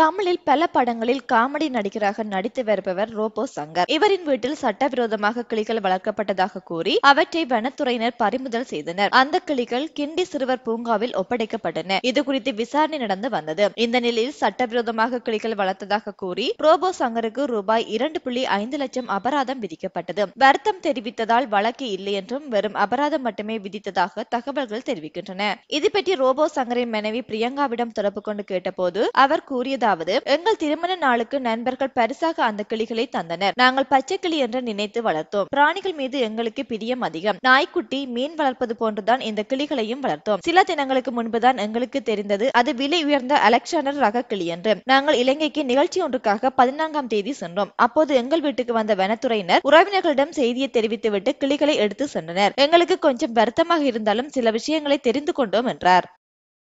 தமிழில் பல படங்களில் காமெடி நடிகராக நடித்து வருபவர் ரோபோ சங்கர் இவரின் வீட்டில் சட்டவிரோதமாக கிளிகள் வளர்க்கப்பட்டதாக கூறி அவற்றை வனத்துறையினர் பறிமுதல் செய்தனர் அந்த கிளிகள் கிண்டி சிறுவர் பூங்காவில் ஒப்படைக்கப்பட்டன இது குறித்து விசாரணை நடந்து வந்தது இந்த நிலையில் சட்டவிரோதமாக கிளிகள் வளர்த்ததாக கூறி ரோபோ சங்கருக்கு ரூபாய் இரண்டு புள்ளி ஐந்து லட்சம் அபராதம் விதிக்கப்பட்டது வருத்தம் தெரிவித்ததால் வழக்கு இல்லை என்றும் வெறும் அபராதம் மட்டுமே விதித்ததாக தகவல்கள் தெரிவிக்கின்றன இது பற்றி ரோபோ சங்கரின் மனைவி பிரியங்காவிடம் தொடர்பு கொண்டு கேட்டபோது அவர் கூறியது அதாவது எங்கள் திருமண நாளுக்கு நண்பர்கள் பரிசாக அந்த கிளிகளை தந்தனர் நாங்கள் பச்சை கிளி என்று நினைத்து வளர்த்தோம் பிராணிகள் மீது எங்களுக்கு பிரியம் அதிகம் நாய்க்குட்டி மீன் வளர்ப்பது போன்றுதான் இந்த கிளிகளையும் வளர்த்தோம் சில தினங்களுக்கு முன்புதான் எங்களுக்கு தெரிந்தது அது விலை உயர்ந்த அலெக்சாண்டர் ரக கிளி என்று நாங்கள் இலங்கைக்கு நிகழ்ச்சி ஒன்றுக்காக பதினான்காம் தேதி சென்றோம் அப்போது எங்கள் வீட்டுக்கு வந்த வனத்துறையினர் உறவினர்களிடம் செய்தியை தெரிவித்துவிட்டு கிளிகளை எடுத்து சென்றனர் எங்களுக்கு கொஞ்சம் வருத்தமாக இருந்தாலும் சில விஷயங்களை தெரிந்து கொண்டோம் என்றார்